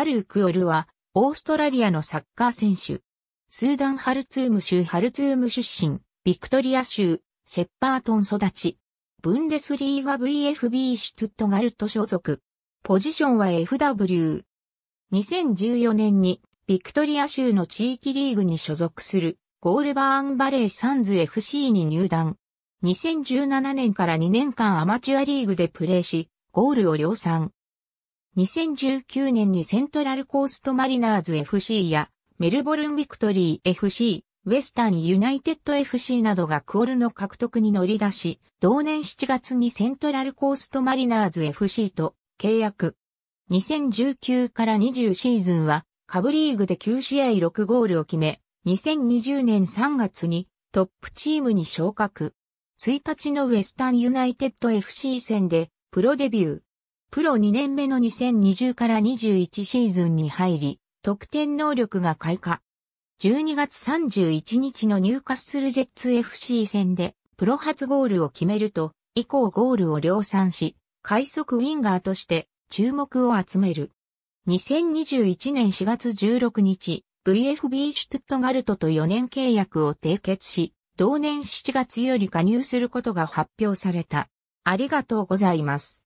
アルークオルは、オーストラリアのサッカー選手。スーダンハルツーム州ハルツーム出身、ビクトリア州、シェッパートン育ち。ブンデスリーガ VFB シュトゥットガルト所属。ポジションは FW。2014年に、ビクトリア州の地域リーグに所属する、ゴールバーンバレーサンズ FC に入団。2017年から2年間アマチュアリーグでプレーし、ゴールを量産。2019年にセントラルコーストマリナーズ FC やメルボルンビクトリー FC、ウェスタンユナイテッド FC などがクオルの獲得に乗り出し、同年7月にセントラルコーストマリナーズ FC と契約。2019から20シーズンは、カブリーグで9試合6ゴールを決め、2020年3月にトップチームに昇格。1日のウェスタンユナイテッド FC 戦でプロデビュー。プロ2年目の2020から21シーズンに入り、得点能力が開花。12月31日のニューカッスルジェッツ FC 戦で、プロ初ゴールを決めると、以降ゴールを量産し、快速ウィンガーとして注目を集める。2021年4月16日、VFB シュトゥットガルトと4年契約を締結し、同年7月より加入することが発表された。ありがとうございます。